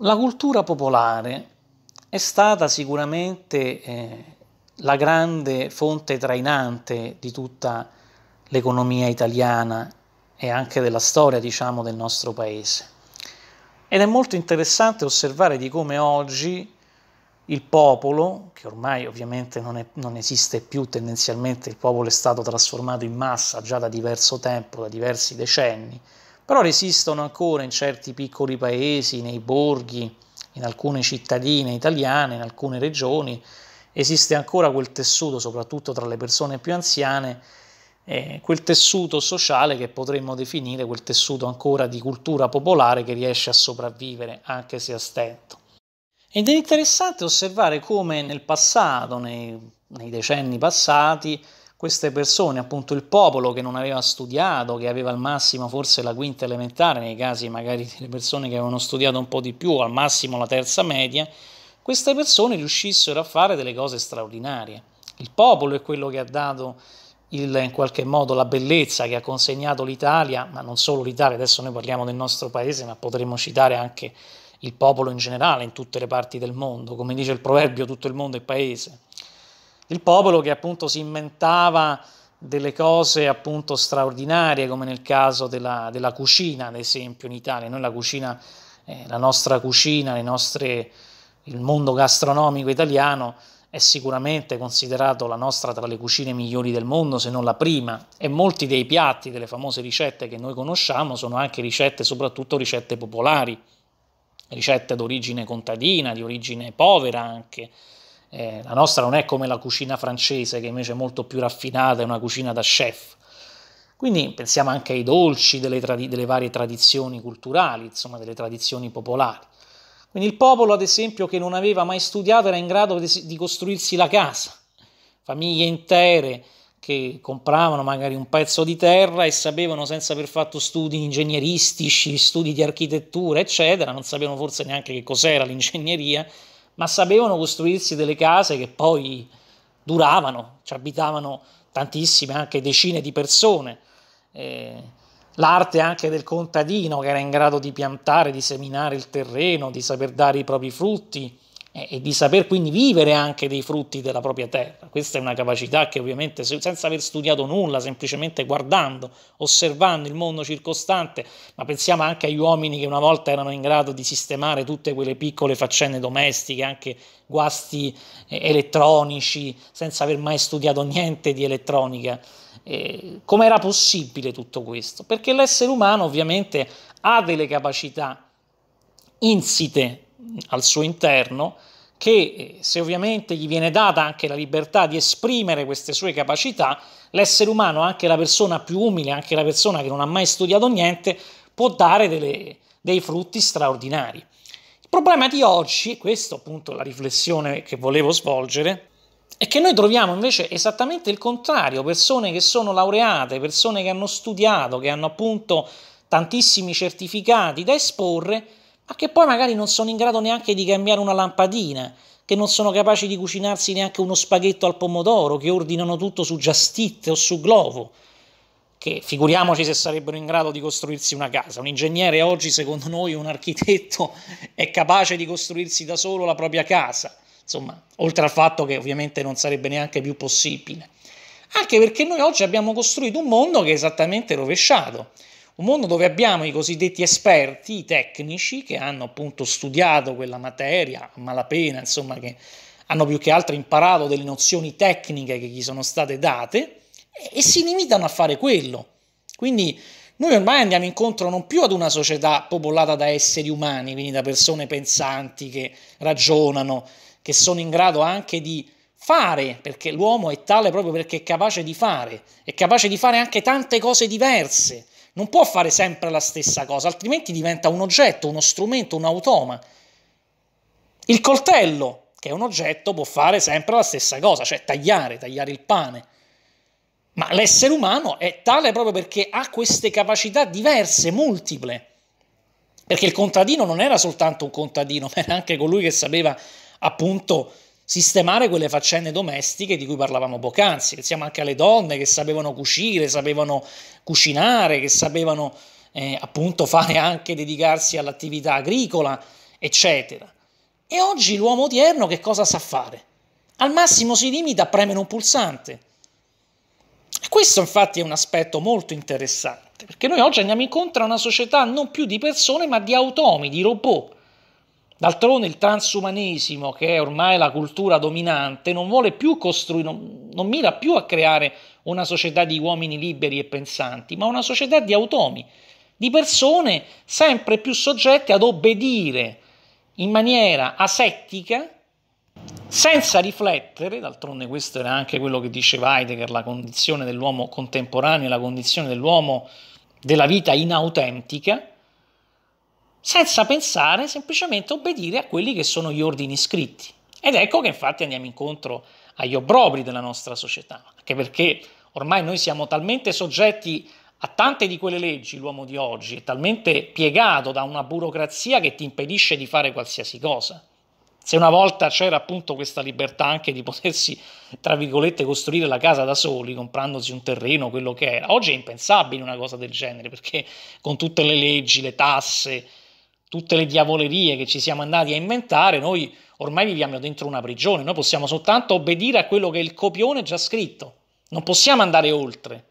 La cultura popolare è stata sicuramente eh, la grande fonte trainante di tutta l'economia italiana e anche della storia, diciamo, del nostro paese. Ed è molto interessante osservare di come oggi il popolo, che ormai ovviamente non, è, non, esiste più tendenzialmente, il popolo è stato trasformato in massa già da diverso tempo, da diversi decenni, però resistono ancora in certi piccoli paesi, nei borghi, in alcune cittadine italiane, in alcune regioni, esiste ancora quel tessuto, soprattutto tra le persone più anziane, eh, quel tessuto sociale che potremmo definire quel tessuto ancora di cultura popolare che riesce a sopravvivere anche se a stento. Ed è interessante osservare come nel passato, nei, nei decenni passati, queste persone, appunto il popolo che non aveva studiato, che aveva al massimo forse la quinta elementare, nei casi magari delle persone che avevano studiato un po' di più, al massimo la terza media, queste persone riuscissero a fare delle cose straordinarie. Il popolo è quello che ha dato il, in qualche modo la bellezza che ha consegnato l'Italia, ma non solo l'Italia, adesso noi parliamo del nostro paese, ma potremmo citare anche il popolo in generale in tutte le parti del mondo, come dice il proverbio tutto il mondo è paese. Il popolo che appunto si inventava delle cose appunto straordinarie, come nel caso della, della cucina, ad esempio in Italia. Noi la cucina, eh, la nostra cucina, nostre, il mondo gastronomico italiano è sicuramente considerato la nostra tra le cucine migliori del mondo, se non la prima, e molti dei piatti, delle famose ricette che noi conosciamo, sono anche ricette, soprattutto ricette popolari, ricette d'origine contadina, di origine povera anche, eh, la nostra non è come la cucina francese, che invece è molto più raffinata, è una cucina da chef. Quindi pensiamo anche ai dolci delle, trad- delle varie tradizioni culturali, insomma delle tradizioni popolari. Quindi il popolo, ad esempio, che non aveva mai studiato era in grado di, di costruirsi la casa, famiglie intere che compravano magari un pezzo di terra e sapevano senza aver fatto studi ingegneristici, studi di architettura, eccetera, non sapevano forse neanche che cos'era l'ingegneria, ma sapevano costruirsi delle case che poi duravano, ci abitavano tantissime, anche decine di persone. Eh, l'arte anche del contadino che era in grado di piantare, di seminare il terreno, di saper dare i propri frutti, e di saper quindi vivere anche dei frutti della propria terra. Questa è una capacità che ovviamente senza aver studiato nulla, semplicemente guardando, osservando il mondo circostante, ma pensiamo anche agli uomini che una volta erano in grado di sistemare tutte quelle piccole faccende domestiche, anche guasti eh, elettronici, senza aver mai studiato niente di elettronica. Eh, era possibile tutto questo? Perché l'essere umano ovviamente ha delle capacità insite al suo interno che eh, se ovviamente gli viene data anche la libertà di esprimere queste sue capacità, l'essere umano, anche la persona più umile, anche la persona che non ha mai studiato niente, può dare delle, dei frutti straordinari. Il problema di oggi, e questa appunto la riflessione che volevo svolgere, è che noi troviamo invece esattamente il contrario, persone che sono laureate, persone che hanno studiato, che hanno appunto tantissimi certificati da esporre, ma che poi magari non sono in grado neanche di cambiare una lampadina, che non sono capaci di cucinarsi neanche uno spaghetto al pomodoro, che ordinano tutto su Just Eat o su Glovo, che figuriamoci se sarebbero in grado di costruirsi una casa. Un ingegnere oggi, secondo noi, un architetto, è capace di costruirsi da solo la propria casa, insomma, oltre al fatto che ovviamente non sarebbe neanche più possibile. Anche perché noi oggi abbiamo costruito un mondo che è esattamente rovesciato un mondo dove abbiamo i cosiddetti esperti, i tecnici, che hanno appunto studiato quella materia a malapena, insomma, che hanno più che altro imparato delle nozioni tecniche che gli sono state date e, e si limitano a fare quello. Quindi noi ormai andiamo incontro non più ad una società popolata da esseri umani, quindi da persone pensanti che ragionano, che sono in grado anche di fare, perché l'uomo è tale proprio perché è capace di fare, è capace di fare anche tante cose diverse non può fare sempre la stessa cosa, altrimenti diventa un oggetto, uno strumento, un automa. Il coltello, che è un oggetto, può fare sempre la stessa cosa, cioè tagliare, tagliare il pane. Ma l'essere umano è tale proprio perché ha queste capacità diverse, multiple. Perché il contadino non era soltanto un contadino, ma era anche colui che sapeva appunto sistemare quelle faccende domestiche di cui parlavamo poc'anzi. Pensiamo anche alle donne che sapevano cucire, sapevano cucinare, che sapevano eh, appunto fare anche dedicarsi all'attività agricola, eccetera. E oggi l'uomo odierno che cosa sa fare? Al massimo si limita a premere un pulsante. E questo infatti è un aspetto molto interessante, perché noi oggi andiamo incontro a una società non più di persone, ma di automi, di robot D'altronde il transumanesimo, che è ormai la cultura dominante, non vuole più costruire, non, non mira più a creare una società di uomini liberi e pensanti, ma una società di automi, di persone sempre più soggette ad obbedire in maniera asettica, senza riflettere, d'altronde questo era anche quello che diceva Heidegger, la condizione dell'uomo contemporaneo, la condizione dell'uomo della vita inautentica, senza pensare, semplicemente obbedire a quelli che sono gli ordini scritti. Ed ecco che infatti andiamo incontro agli obbrobri della nostra società, anche perché ormai noi siamo talmente soggetti a tante di quelle leggi, l'uomo di oggi è talmente piegato da una burocrazia che ti impedisce di fare qualsiasi cosa. Se una volta c'era appunto questa libertà anche di potersi, tra virgolette, costruire la casa da soli, comprandosi un terreno, quello che era, oggi è impensabile una cosa del genere, perché con tutte le leggi, le tasse, tutte le diavolerie che ci siamo andati a inventare, noi ormai viviamo dentro una prigione, noi possiamo soltanto obbedire a quello che il copione già scritto, non possiamo andare oltre.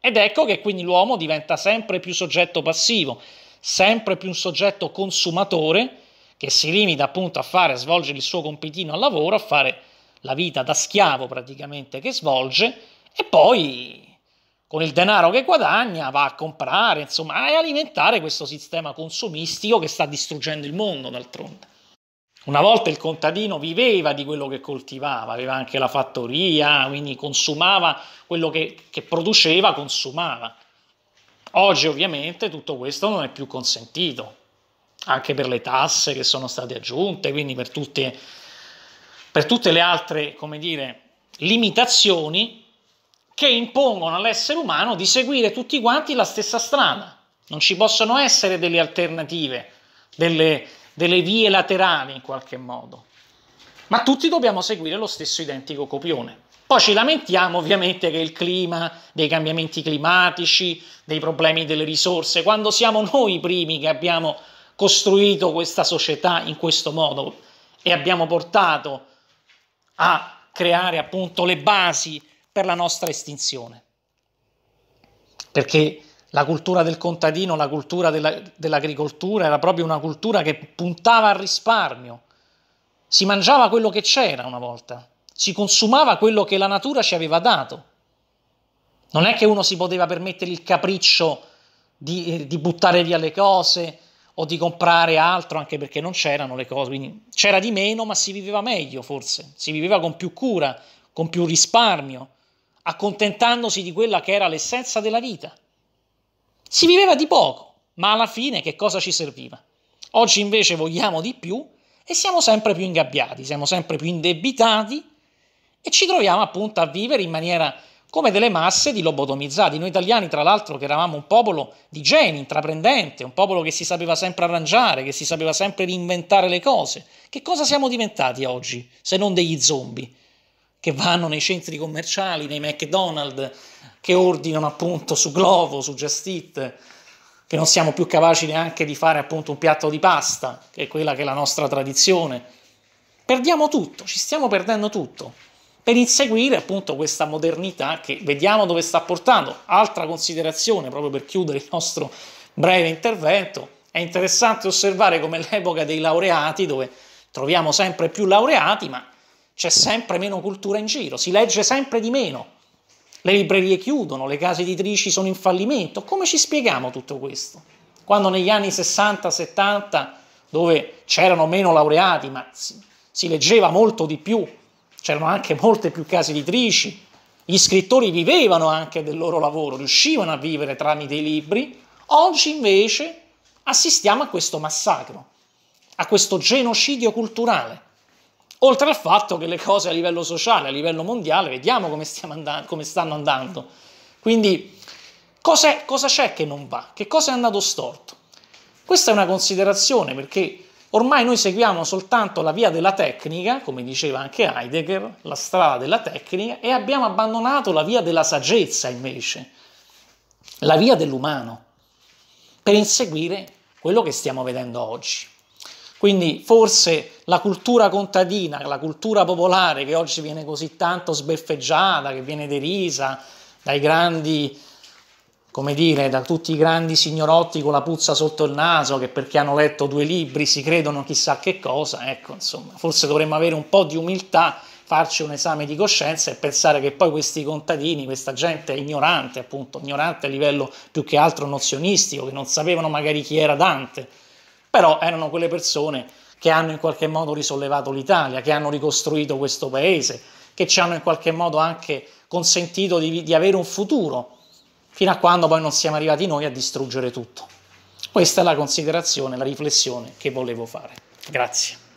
Ed ecco che quindi l'uomo diventa sempre più soggetto passivo, sempre più un soggetto consumatore che si limita appunto a fare, a svolgere il suo compitino al lavoro, a fare la vita da schiavo praticamente che svolge e poi con il denaro che guadagna va a comprare, insomma, e alimentare questo sistema consumistico che sta distruggendo il mondo d'altronde. Una volta il contadino viveva di quello che coltivava, aveva anche la fattoria, quindi consumava quello che, che produceva, consumava. Oggi ovviamente tutto questo non è più consentito, anche per le tasse che sono state aggiunte, quindi per tutte, per tutte le altre, come dire, limitazioni che impongono all'essere umano di seguire tutti quanti la stessa strada. Non ci possono essere delle alternative, delle, delle vie laterali in qualche modo. Ma tutti dobbiamo seguire lo stesso identico copione. Poi ci lamentiamo ovviamente che il clima, dei cambiamenti climatici, dei problemi delle risorse, quando siamo noi i primi che abbiamo costruito questa società in questo modo e abbiamo portato a creare appunto le basi per la nostra estinzione. Perché la cultura del contadino, la cultura della, dell'agricoltura era proprio una cultura che puntava al risparmio. Si mangiava quello che c'era una volta, si consumava quello che la natura ci aveva dato. Non è che uno si poteva permettere il capriccio di, eh, di buttare via le cose o di comprare altro, anche perché non c'erano le cose, quindi c'era di meno, ma si viveva meglio forse, si viveva con più cura, con più risparmio accontentandosi di quella che era l'essenza della vita. Si viveva di poco, ma alla fine che cosa ci serviva? Oggi invece vogliamo di più e siamo sempre più ingabbiati, siamo sempre più indebitati e ci troviamo appunto a vivere in maniera come delle masse di lobotomizzati. Noi italiani, tra l'altro, che eravamo un popolo di geni, intraprendente, un popolo che si sapeva sempre arrangiare, che si sapeva sempre reinventare le cose. Che cosa siamo diventati oggi se non degli zombie? che vanno nei centri commerciali, nei McDonald's, che ordinano appunto su Glovo, su Just Eat, che non siamo più capaci neanche di fare appunto un piatto di pasta, che è quella che è la nostra tradizione. Perdiamo tutto, ci stiamo perdendo tutto per inseguire appunto questa modernità che vediamo dove sta portando. Altra considerazione, proprio per chiudere il nostro breve intervento, è interessante osservare come l'epoca dei laureati, dove troviamo sempre più laureati, ma c'è sempre meno cultura in giro, si legge sempre di meno, le librerie chiudono, le case editrici sono in fallimento. Come ci spieghiamo tutto questo? Quando negli anni 60-70, dove c'erano meno laureati, ma si leggeva molto di più, c'erano anche molte più case editrici, gli scrittori vivevano anche del loro lavoro, riuscivano a vivere tramite i libri, oggi invece assistiamo a questo massacro, a questo genocidio culturale. Oltre al fatto che le cose a livello sociale, a livello mondiale, vediamo come, andando, come stanno andando. Quindi cosa c'è che non va? Che cosa è andato storto? Questa è una considerazione perché ormai noi seguiamo soltanto la via della tecnica, come diceva anche Heidegger, la strada della tecnica, e abbiamo abbandonato la via della saggezza invece, la via dell'umano, per inseguire quello che stiamo vedendo oggi. Quindi forse la cultura contadina, la cultura popolare che oggi viene così tanto sbeffeggiata, che viene derisa dai grandi, come dire, da tutti i grandi signorotti con la puzza sotto il naso, che perché hanno letto due libri si credono chissà che cosa, ecco, insomma, forse dovremmo avere un po' di umiltà, farci un esame di coscienza e pensare che poi questi contadini, questa gente ignorante, appunto, ignorante a livello più che altro nozionistico, che non sapevano magari chi era Dante, però erano quelle persone che hanno in qualche modo risollevato l'Italia, che hanno ricostruito questo paese, che ci hanno in qualche modo anche consentito di, di avere un futuro, fino a quando poi non siamo arrivati noi a distruggere tutto. Questa è la considerazione, la riflessione che volevo fare. Grazie.